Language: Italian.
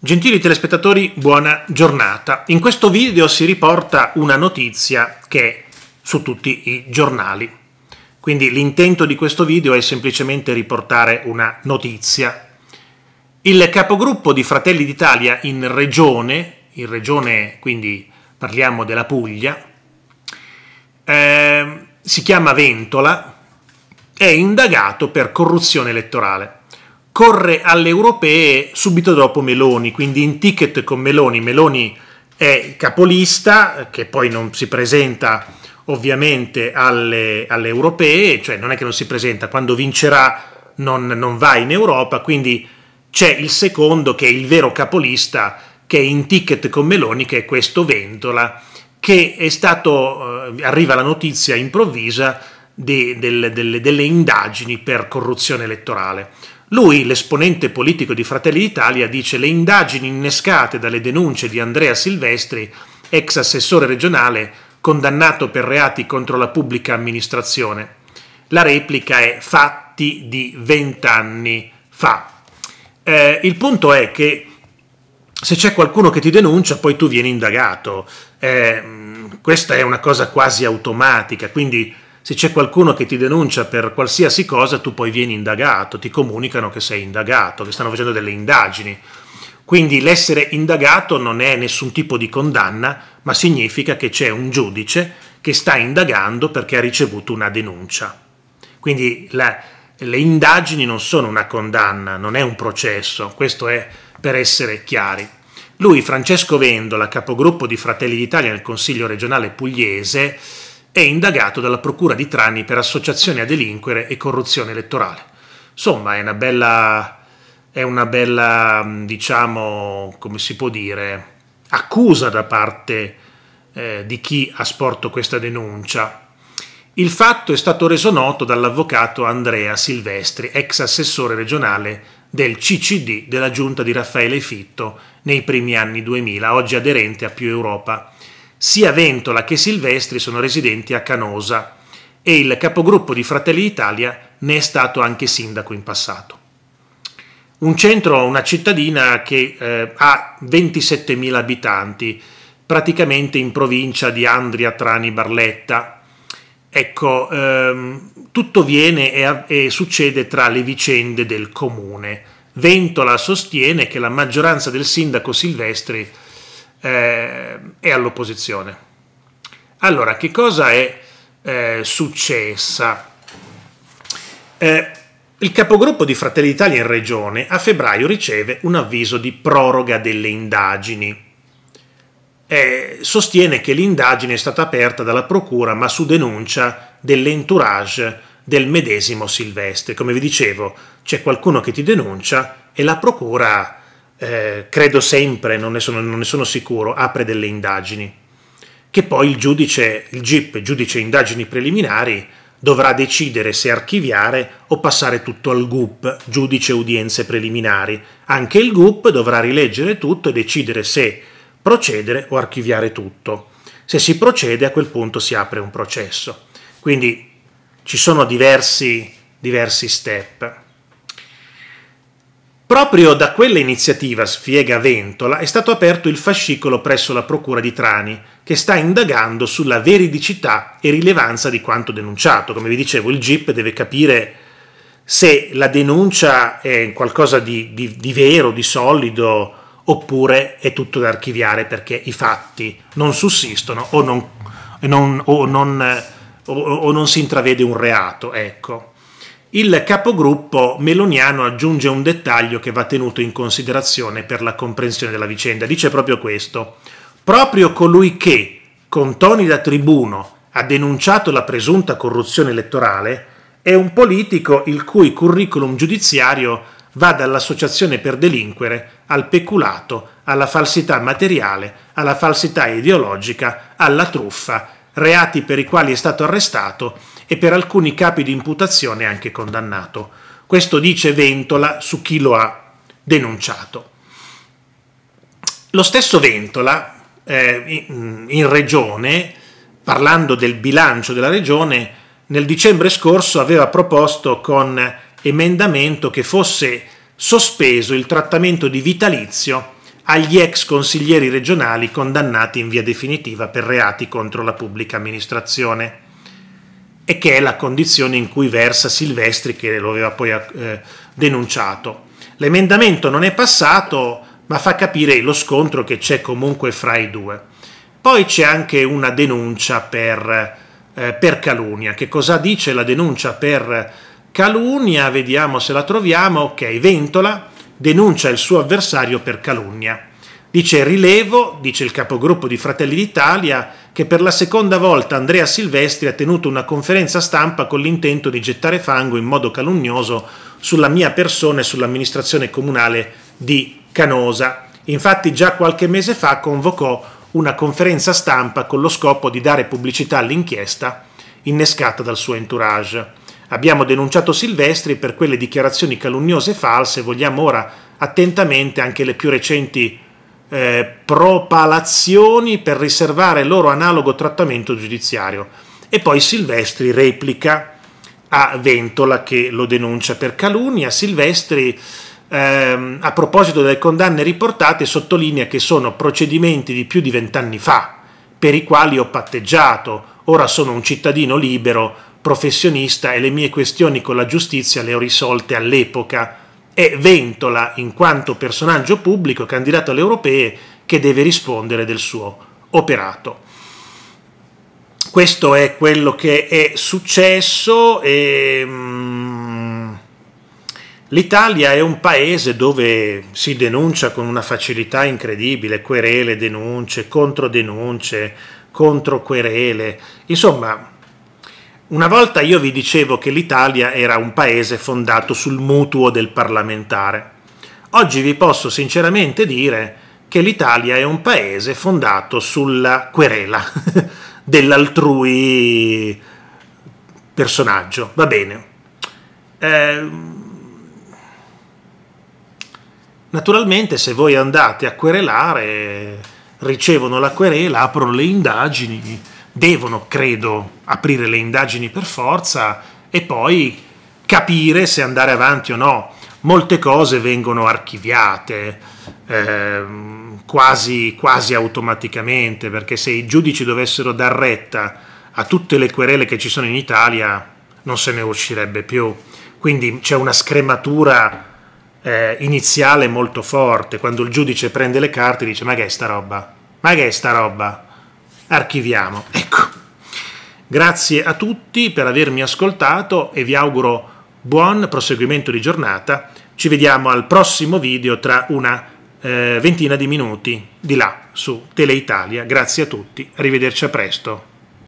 Gentili telespettatori, buona giornata. In questo video si riporta una notizia che è su tutti i giornali. Quindi l'intento di questo video è semplicemente riportare una notizia. Il capogruppo di Fratelli d'Italia in regione, in regione quindi parliamo della Puglia, eh, si chiama Ventola, è indagato per corruzione elettorale corre alle europee subito dopo Meloni, quindi in ticket con Meloni. Meloni è capolista, che poi non si presenta ovviamente alle, alle europee, cioè non è che non si presenta, quando vincerà non, non va in Europa, quindi c'è il secondo che è il vero capolista, che è in ticket con Meloni, che è questo Ventola, che è stato, eh, arriva la notizia improvvisa, di, del, delle, delle indagini per corruzione elettorale. Lui, l'esponente politico di Fratelli d'Italia, dice le indagini innescate dalle denunce di Andrea Silvestri, ex assessore regionale, condannato per reati contro la pubblica amministrazione. La replica è fatti di vent'anni fa. Eh, il punto è che se c'è qualcuno che ti denuncia, poi tu vieni indagato. Eh, questa è una cosa quasi automatica, quindi se c'è qualcuno che ti denuncia per qualsiasi cosa, tu poi vieni indagato, ti comunicano che sei indagato, che stanno facendo delle indagini. Quindi l'essere indagato non è nessun tipo di condanna, ma significa che c'è un giudice che sta indagando perché ha ricevuto una denuncia. Quindi la, le indagini non sono una condanna, non è un processo, questo è per essere chiari. Lui, Francesco Vendola, capogruppo di Fratelli d'Italia nel Consiglio regionale pugliese, è indagato dalla Procura di Trani per associazione a delinquere e corruzione elettorale. Insomma, è una bella, è una bella mm, diciamo, come si può dire, accusa da parte eh, di chi ha sporto questa denuncia. Il fatto è stato reso noto dall'avvocato Andrea Silvestri, ex assessore regionale del CCD della giunta di Raffaele Fitto nei primi anni 2000, oggi aderente a Più Europa sia Ventola che Silvestri sono residenti a Canosa e il capogruppo di Fratelli d'Italia ne è stato anche sindaco in passato. Un centro, una cittadina che eh, ha 27.000 abitanti, praticamente in provincia di Andria, Trani, Barletta. Ecco, ehm, tutto viene e, e succede tra le vicende del comune. Ventola sostiene che la maggioranza del sindaco Silvestri eh, e all'opposizione. Allora, che cosa è eh, successa? Eh, il capogruppo di Fratelli d'Italia in Regione a febbraio riceve un avviso di proroga delle indagini. Eh, sostiene che l'indagine è stata aperta dalla Procura ma su denuncia dell'entourage del medesimo Silvestre. Come vi dicevo, c'è qualcuno che ti denuncia e la Procura eh, credo sempre, non ne, sono, non ne, sono, sicuro, apre delle indagini, che poi il giudice, il GIP, giudice indagini preliminari, dovrà decidere se archiviare o passare tutto al GUP, giudice udienze preliminari. Anche il GUP dovrà rileggere tutto e decidere se procedere o archiviare tutto. Se si procede a quel punto si apre un processo. Quindi ci sono diversi, diversi step. Proprio da quella iniziativa, spiega Ventola, è stato aperto il fascicolo presso la Procura di Trani, che sta indagando sulla veridicità e rilevanza di quanto denunciato. Come vi dicevo, il GIP deve capire se la denuncia è qualcosa di, di, di vero, di solido, oppure è tutto da archiviare perché i fatti non sussistono o non, non, o non, o, o non si intravede un reato. Ecco. Il capogruppo meloniano aggiunge un dettaglio che va tenuto in considerazione per la comprensione della vicenda. Dice proprio questo. Proprio colui che, con toni da tribuno, ha denunciato la presunta corruzione elettorale, è un politico il cui curriculum giudiziario va dall'associazione per delinquere al peculato, alla falsità materiale, alla falsità ideologica, alla truffa, reati per i quali è stato arrestato e per alcuni capi di imputazione anche condannato. Questo dice Ventola su chi lo ha denunciato. Lo stesso Ventola eh, mm, in regione, parlando del bilancio della regione, nel dicembre scorso aveva proposto con emendamento che fosse sospeso il trattamento di vitalizio agli ex consiglieri regionali condannati in via definitiva per reati contro la pubblica amministrazione e che è la condizione in cui versa Silvestri che lo aveva poi eh, denunciato. L'emendamento non è passato, ma fa capire lo scontro che c'è comunque fra i due. Poi c'è anche una denuncia per, eh, per calunnia. Che cosa dice la denuncia per calunnia? Vediamo se la troviamo. Ok, Ventola denuncia il suo avversario per calunnia. Dice rilevo, dice il capogruppo di Fratelli d'Italia, che per la seconda volta Andrea Silvestri ha tenuto una conferenza stampa con l'intento di gettare fango in modo calunnioso sulla mia persona e sull'amministrazione comunale di Canosa. Infatti già qualche mese fa convocò una conferenza stampa con lo scopo di dare pubblicità all'inchiesta innescata dal suo entourage. Abbiamo denunciato Silvestri per quelle dichiarazioni calunniose e false vogliamo ora attentamente anche le più recenti eh, propalazioni per riservare il loro analogo trattamento giudiziario. E poi Silvestri replica a Ventola che lo denuncia per calunnia. Silvestri, ehm, a proposito delle condanne riportate, sottolinea che sono procedimenti di più di vent'anni fa, per i quali ho patteggiato, ora sono un cittadino libero, professionista e le mie questioni con la giustizia le ho risolte all'epoca è Ventola, in quanto personaggio pubblico candidato alle europee, che deve rispondere del suo operato. Questo è quello che è successo ehm, l'Italia è un paese dove si denuncia con una facilità incredibile, querele, denunce, controdenunce, controquerele, insomma una volta io vi dicevo che l'Italia era un paese fondato sul mutuo del parlamentare. Oggi vi posso sinceramente dire che l'Italia è un paese fondato sulla querela dell'altrui personaggio. Va bene. Ehm, naturalmente se voi andate a querelare ricevono la querela, aprono le indagini devono, credo, aprire le indagini per forza e poi capire se andare avanti o no. Molte cose vengono archiviate eh, quasi, quasi automaticamente, perché se i giudici dovessero dar retta a tutte le querele che ci sono in Italia non se ne uscirebbe più. Quindi c'è una scrematura eh, iniziale molto forte, quando il giudice prende le carte e dice ma che è sta roba? Ma che è sta roba? archiviamo. Ecco. Grazie a tutti per avermi ascoltato e vi auguro buon proseguimento di giornata. Ci vediamo al prossimo video tra una eh, ventina di minuti di là su Teleitalia. Grazie a tutti, arrivederci a presto.